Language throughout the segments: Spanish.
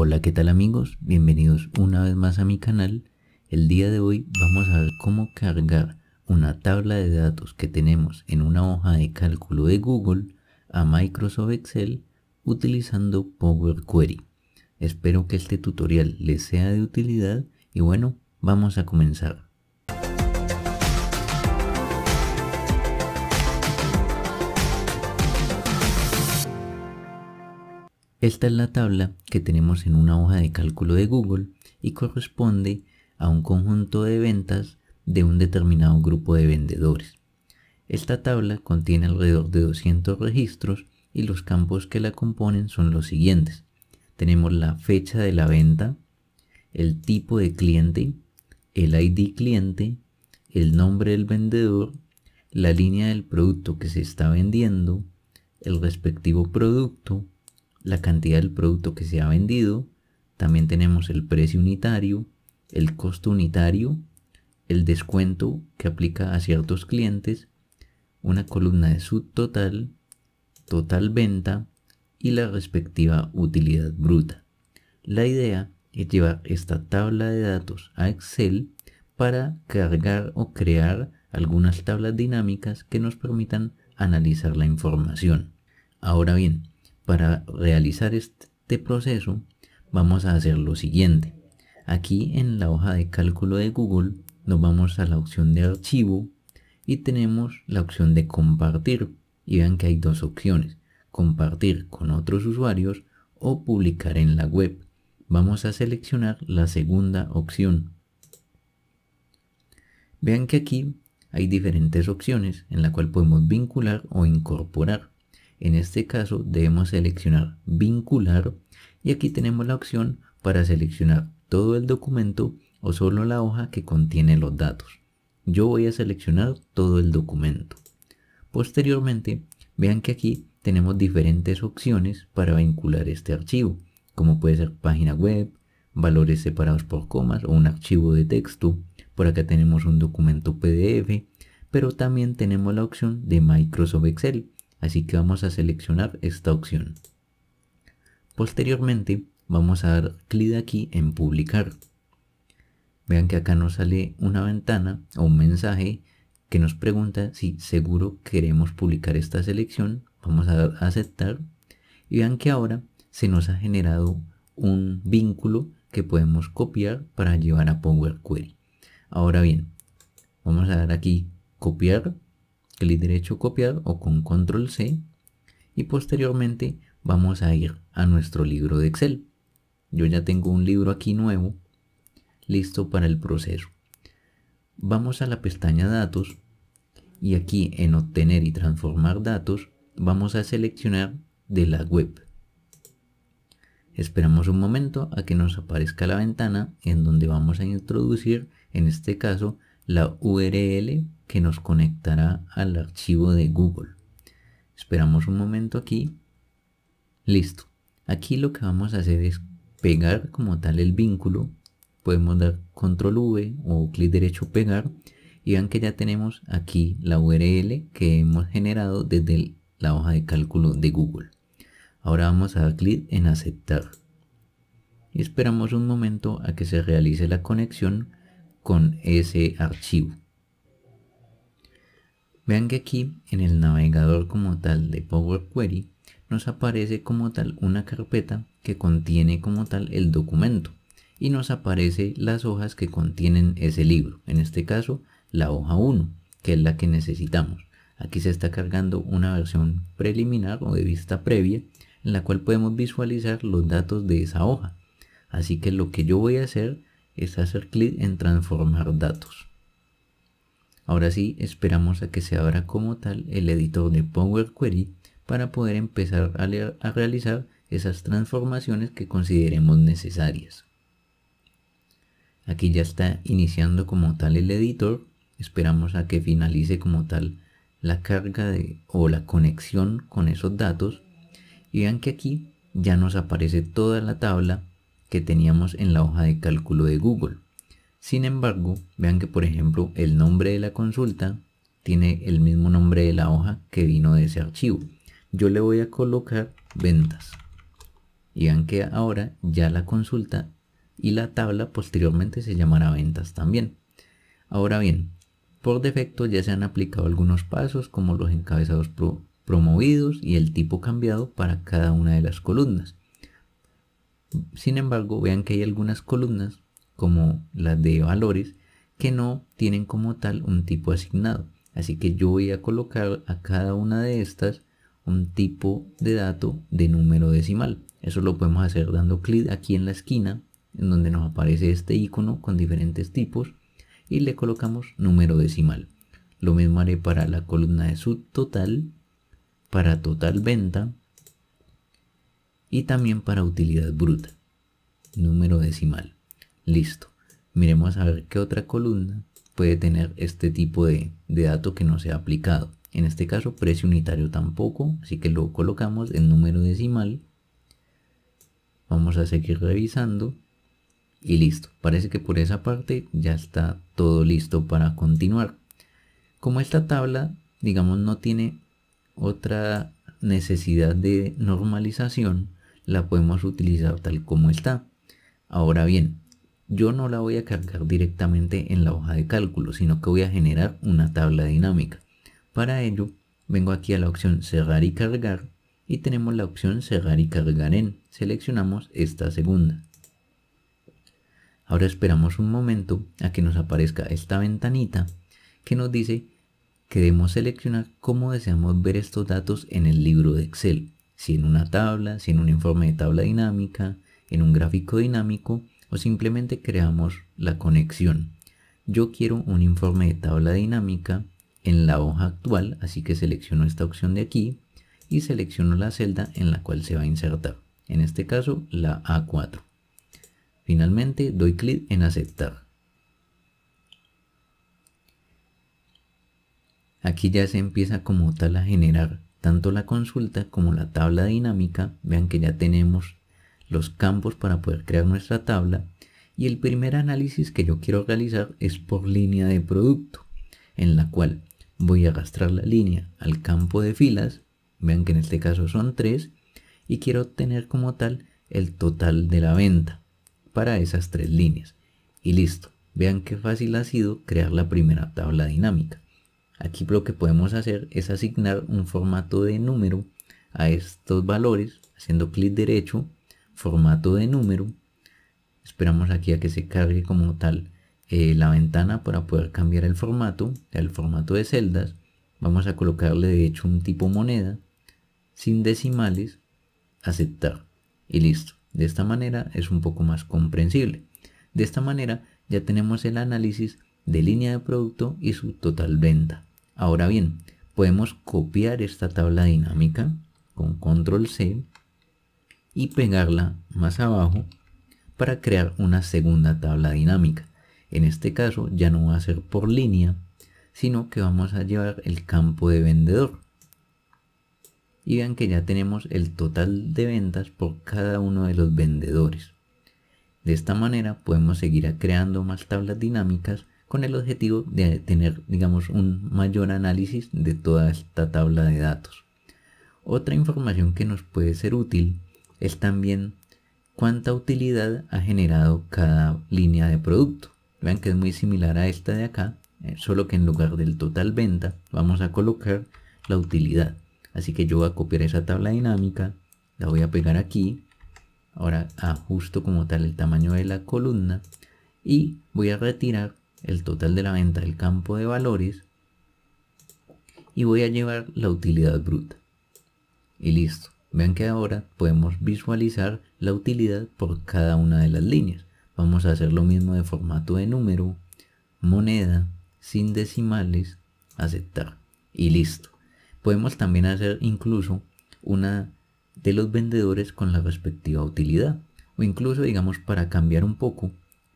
Hola, ¿qué tal amigos? Bienvenidos una vez más a mi canal. El día de hoy vamos a ver cómo cargar una tabla de datos que tenemos en una hoja de cálculo de Google a Microsoft Excel utilizando Power Query. Espero que este tutorial les sea de utilidad y bueno, vamos a comenzar. Esta es la tabla que tenemos en una hoja de cálculo de Google y corresponde a un conjunto de ventas de un determinado grupo de vendedores. Esta tabla contiene alrededor de 200 registros y los campos que la componen son los siguientes. Tenemos la fecha de la venta, el tipo de cliente, el ID cliente, el nombre del vendedor, la línea del producto que se está vendiendo, el respectivo producto, la cantidad del producto que se ha vendido, también tenemos el precio unitario, el costo unitario, el descuento que aplica a ciertos clientes, una columna de subtotal, total venta y la respectiva utilidad bruta. La idea es llevar esta tabla de datos a Excel para cargar o crear algunas tablas dinámicas que nos permitan analizar la información. Ahora bien, para realizar este proceso vamos a hacer lo siguiente. Aquí en la hoja de cálculo de Google nos vamos a la opción de archivo y tenemos la opción de compartir. Y vean que hay dos opciones, compartir con otros usuarios o publicar en la web. Vamos a seleccionar la segunda opción. Vean que aquí hay diferentes opciones en la cual podemos vincular o incorporar. En este caso debemos seleccionar vincular y aquí tenemos la opción para seleccionar todo el documento o solo la hoja que contiene los datos. Yo voy a seleccionar todo el documento. Posteriormente, vean que aquí tenemos diferentes opciones para vincular este archivo, como puede ser página web, valores separados por comas o un archivo de texto. Por acá tenemos un documento PDF, pero también tenemos la opción de Microsoft Excel, así que vamos a seleccionar esta opción. Posteriormente vamos a dar clic aquí en publicar. Vean que acá nos sale una ventana o un mensaje que nos pregunta si seguro queremos publicar esta selección. Vamos a dar aceptar y vean que ahora se nos ha generado un vínculo que podemos copiar para llevar a Power Query. Ahora bien, vamos a dar aquí copiar clic derecho copiar o con control C y posteriormente vamos a ir a nuestro libro de Excel. Yo ya tengo un libro aquí nuevo listo para el proceso. Vamos a la pestaña datos y aquí en obtener y transformar datos vamos a seleccionar de la web. Esperamos un momento a que nos aparezca la ventana en donde vamos a introducir, en este caso, la URL que nos conectará al archivo de Google. Esperamos un momento aquí. Listo. Aquí lo que vamos a hacer es pegar como tal el vínculo. Podemos dar control V o clic derecho pegar. Y vean que ya tenemos aquí la URL que hemos generado desde la hoja de cálculo de Google. Ahora vamos a dar clic en aceptar. Y esperamos un momento a que se realice la conexión con ese archivo. Vean que aquí en el navegador como tal de Power Query nos aparece como tal una carpeta que contiene como tal el documento y nos aparece las hojas que contienen ese libro, en este caso la hoja 1, que es la que necesitamos. Aquí se está cargando una versión preliminar o de vista previa en la cual podemos visualizar los datos de esa hoja. Así que lo que yo voy a hacer es hacer clic en transformar datos. Ahora sí, esperamos a que se abra como tal el editor de Power Query para poder empezar a, realizar esas transformaciones que consideremos necesarias. Aquí ya está iniciando como tal el editor. Esperamos a que finalice como tal la carga o la conexión con esos datos. Y vean que aquí ya nos aparece toda la tabla que teníamos en la hoja de cálculo de Google. Sin embargo, vean que por ejemplo el nombre de la consulta tiene el mismo nombre de la hoja que vino de ese archivo. Yo le voy a colocar ventas. Y vean que ahora ya la consulta y la tabla posteriormente se llamará ventas también. Ahora bien, por defecto ya se han aplicado algunos pasos como los encabezados promovidos y el tipo cambiado para cada una de las columnas. Sin embargo, vean que hay algunas columnas, como las de valores, que no tienen como tal un tipo asignado. Así que yo voy a colocar a cada una de estas un tipo de dato de número decimal. Eso lo podemos hacer dando clic aquí en la esquina, en donde nos aparece este icono con diferentes tipos, y le colocamos número decimal. Lo mismo haré para la columna de subtotal, para total venta, y también para utilidad bruta. Número decimal. Listo. Miremos a ver qué otra columna puede tener este tipo de, dato que no sea aplicado. En este caso precio unitario tampoco, así que lo colocamos en número decimal. Vamos a seguir revisando y listo. Parece que por esa parte ya está todo listo para continuar. Como esta tabla, digamos, no tiene otra necesidad de normalización, la podemos utilizar tal como está. Ahora bien, yo no la voy a cargar directamente en la hoja de cálculo, sino que voy a generar una tabla dinámica. Para ello, vengo aquí a la opción cerrar y cargar y tenemos la opción cerrar y cargar en. Seleccionamos esta segunda. Ahora esperamos un momento a que nos aparezca esta ventanita que nos dice que debemos seleccionar cómo deseamos ver estos datos en el libro de Excel si en una tabla, si en un informe de tabla dinámica, en un gráfico dinámico o simplemente creamos la conexión. Yo quiero un informe de tabla dinámica en la hoja actual, así que selecciono esta opción de aquí y selecciono la celda en la cual se va a insertar, en este caso la A4. Finalmente doy clic en aceptar. Aquí ya se empieza como tal a generar tanto la consulta como la tabla dinámica, vean que ya tenemos los campos para poder crear nuestra tabla. Y el primer análisis que yo quiero realizar es por línea de producto, en la cual voy a arrastrar la línea al campo de filas, vean que en este caso son tres, y quiero obtener como tal el total de la venta para esas tres líneas. Y listo, vean qué fácil ha sido crear la primera tabla dinámica. Aquí lo que podemos hacer es asignar un formato de número a estos valores, haciendo clic derecho, formato de número. Esperamos aquí a que se cargue como tal eh, la ventana para poder cambiar el formato, el formato de celdas. Vamos a colocarle de hecho un tipo moneda, sin decimales, aceptar y listo. De esta manera es un poco más comprensible. De esta manera ya tenemos el análisis de línea de producto y su total venta. Ahora bien, podemos copiar esta tabla dinámica con control C y pegarla más abajo para crear una segunda tabla dinámica. En este caso ya no va a ser por línea, sino que vamos a llevar el campo de vendedor. Y vean que ya tenemos el total de ventas por cada uno de los vendedores. De esta manera podemos seguir creando más tablas dinámicas con el objetivo de tener, digamos, un mayor análisis de toda esta tabla de datos. Otra información que nos puede ser útil es también cuánta utilidad ha generado cada línea de producto. Vean que es muy similar a esta de acá, eh, solo que en lugar del total venta vamos a colocar la utilidad. Así que yo voy a copiar esa tabla dinámica, la voy a pegar aquí, ahora ajusto como tal el tamaño de la columna y voy a retirar el total de la venta del campo de valores y voy a llevar la utilidad bruta. Y listo. Vean que ahora podemos visualizar la utilidad por cada una de las líneas. Vamos a hacer lo mismo de formato de número, moneda, sin decimales, aceptar. Y listo. Podemos también hacer incluso una de los vendedores con la respectiva utilidad. O incluso, digamos, para cambiar un poco,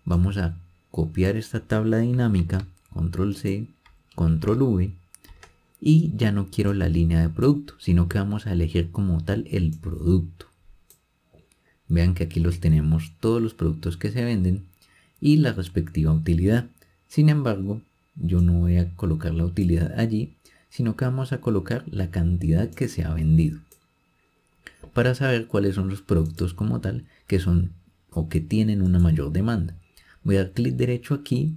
vamos a copiar esta tabla dinámica, control C, control V, y ya no quiero la línea de producto, sino que vamos a elegir como tal el producto. Vean que aquí los tenemos todos los productos que se venden y la respectiva utilidad. Sin embargo, yo no voy a colocar la utilidad allí, sino que vamos a colocar la cantidad que se ha vendido. Para saber cuáles son los productos como tal que son o que tienen una mayor demanda voy a dar clic derecho aquí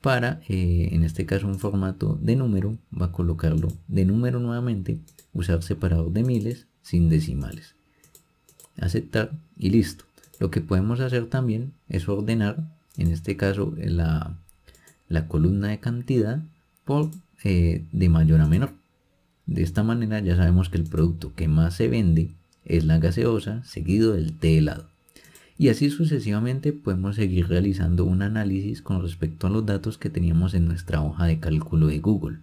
para, eh, en este caso, un formato de número, va a colocarlo de número nuevamente, usar separado de miles sin decimales. Aceptar y listo. Lo que podemos hacer también es ordenar, en este caso, la, la columna de cantidad por eh, de mayor a menor. De esta manera ya sabemos que el producto que más se vende es la gaseosa seguido del té helado. Y así sucesivamente podemos seguir realizando un análisis con respecto a los datos que teníamos en nuestra hoja de cálculo de Google.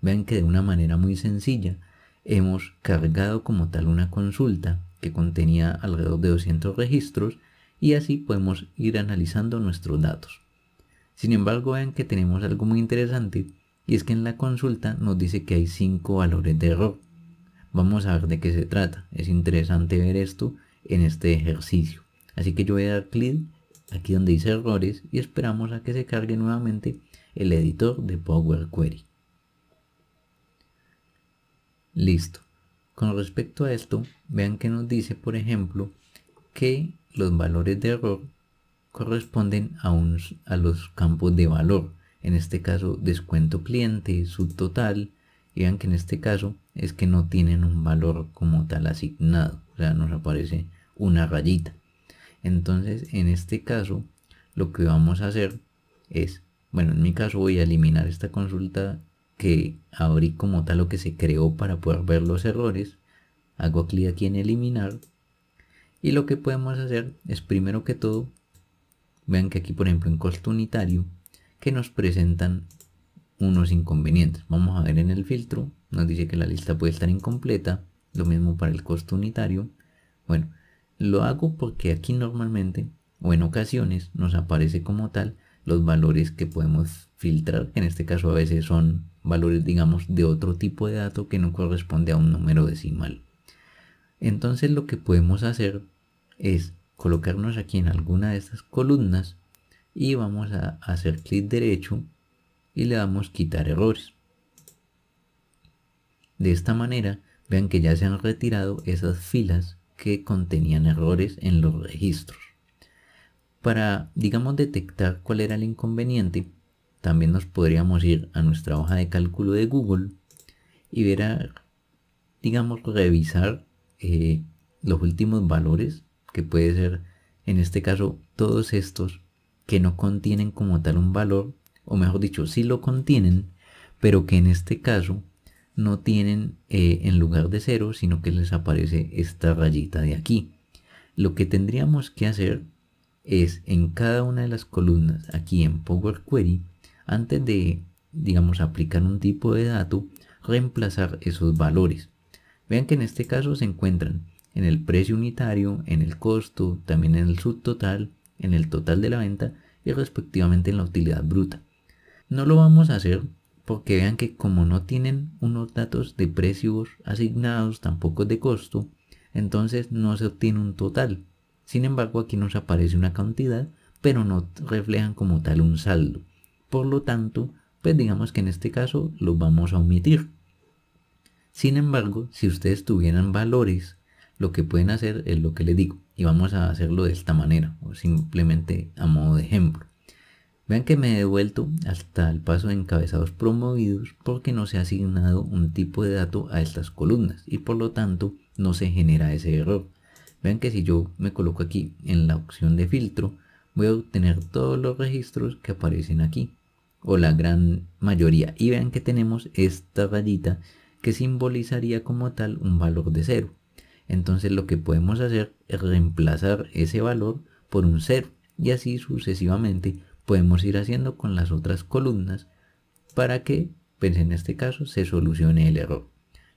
Vean que de una manera muy sencilla hemos cargado como tal una consulta que contenía alrededor de 200 registros y así podemos ir analizando nuestros datos. Sin embargo, vean que tenemos algo muy interesante y es que en la consulta nos dice que hay 5 valores de error. Vamos a ver de qué se trata. Es interesante ver esto en este ejercicio. Así que yo voy a dar clic aquí donde dice errores y esperamos a que se cargue nuevamente el editor de Power Query. Listo. Con respecto a esto, vean que nos dice, por ejemplo, que los valores de error corresponden a, unos, a los campos de valor. En este caso, descuento cliente, subtotal. Y vean que en este caso es que no tienen un valor como tal asignado. O sea, nos aparece una rayita. Entonces, en este caso, lo que vamos a hacer es, bueno, en mi caso voy a eliminar esta consulta que abrí como tal lo que se creó para poder ver los errores. Hago clic aquí en eliminar. Y lo que podemos hacer es primero que todo, vean que aquí por ejemplo en costo unitario, que nos presentan unos inconvenientes. Vamos a ver en el filtro, nos dice que la lista puede estar incompleta, lo mismo para el costo unitario. Bueno, lo hago porque aquí normalmente o en ocasiones nos aparece como tal los valores que podemos filtrar. En este caso a veces son valores digamos de otro tipo de dato que no corresponde a un número decimal. Entonces lo que podemos hacer es colocarnos aquí en alguna de estas columnas y vamos a hacer clic derecho y le damos quitar errores. De esta manera vean que ya se han retirado esas filas que contenían errores en los registros. Para, digamos, detectar cuál era el inconveniente, también nos podríamos ir a nuestra hoja de cálculo de Google y ver, a, digamos, revisar eh, los últimos valores, que puede ser, en este caso, todos estos que no contienen como tal un valor, o mejor dicho, sí lo contienen, pero que en este caso no tienen eh, en lugar de cero, sino que les aparece esta rayita de aquí. Lo que tendríamos que hacer es en cada una de las columnas aquí en Power Query, antes de, digamos, aplicar un tipo de dato, reemplazar esos valores. Vean que en este caso se encuentran en el precio unitario, en el costo, también en el subtotal, en el total de la venta y respectivamente en la utilidad bruta. No lo vamos a hacer porque vean que como no tienen unos datos de precios asignados, tampoco de costo, entonces no se obtiene un total. Sin embargo, aquí nos aparece una cantidad, pero no reflejan como tal un saldo. Por lo tanto, pues digamos que en este caso lo vamos a omitir. Sin embargo, si ustedes tuvieran valores, lo que pueden hacer es lo que les digo. Y vamos a hacerlo de esta manera, o simplemente a modo de ejemplo. Vean que me he devuelto hasta el paso de encabezados promovidos porque no se ha asignado un tipo de dato a estas columnas y por lo tanto no se genera ese error. Vean que si yo me coloco aquí en la opción de filtro, voy a obtener todos los registros que aparecen aquí, o la gran mayoría. Y vean que tenemos esta rayita que simbolizaría como tal un valor de cero Entonces lo que podemos hacer es reemplazar ese valor por un 0 y así sucesivamente podemos ir haciendo con las otras columnas para que, pues en este caso, se solucione el error.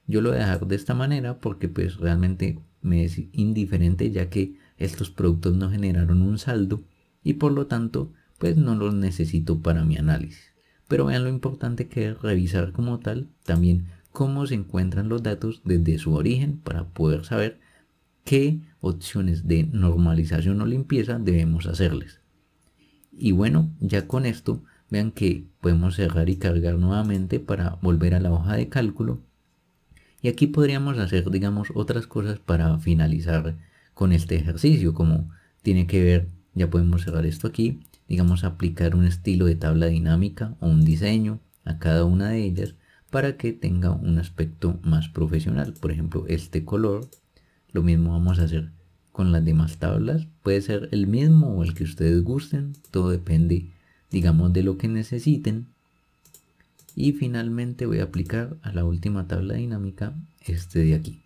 Yo lo voy a dejar de esta manera porque pues realmente me es indiferente ya que estos productos no generaron un saldo y por lo tanto pues no los necesito para mi análisis. Pero vean lo importante que es revisar como tal también cómo se encuentran los datos desde su origen para poder saber qué opciones de normalización o limpieza debemos hacerles. Y bueno, ya con esto, vean que podemos cerrar y cargar nuevamente para volver a la hoja de cálculo. Y aquí podríamos hacer, digamos, otras cosas para finalizar con este ejercicio, como tiene que ver, ya podemos cerrar esto aquí, digamos, aplicar un estilo de tabla dinámica o un diseño a cada una de ellas para que tenga un aspecto más profesional. Por ejemplo, este color, lo mismo vamos a hacer con las demás tablas puede ser el mismo o el que ustedes gusten, todo depende digamos de lo que necesiten. Y finalmente voy a aplicar a la última tabla dinámica este de aquí.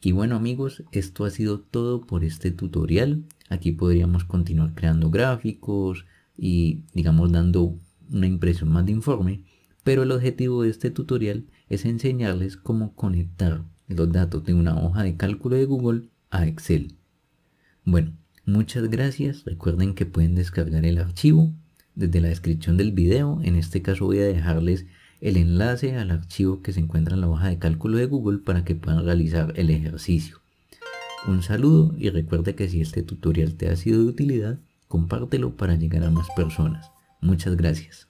Y bueno amigos, esto ha sido todo por este tutorial. Aquí podríamos continuar creando gráficos y digamos dando una impresión más de informe, pero el objetivo de este tutorial es enseñarles cómo conectar los datos de una hoja de cálculo de Google a Excel. Bueno, muchas gracias. Recuerden que pueden descargar el archivo desde la descripción del video. En este caso voy a dejarles el enlace al archivo que se encuentra en la hoja de cálculo de Google para que puedan realizar el ejercicio. Un saludo y recuerde que si este tutorial te ha sido de utilidad, compártelo para llegar a más personas. Muchas gracias.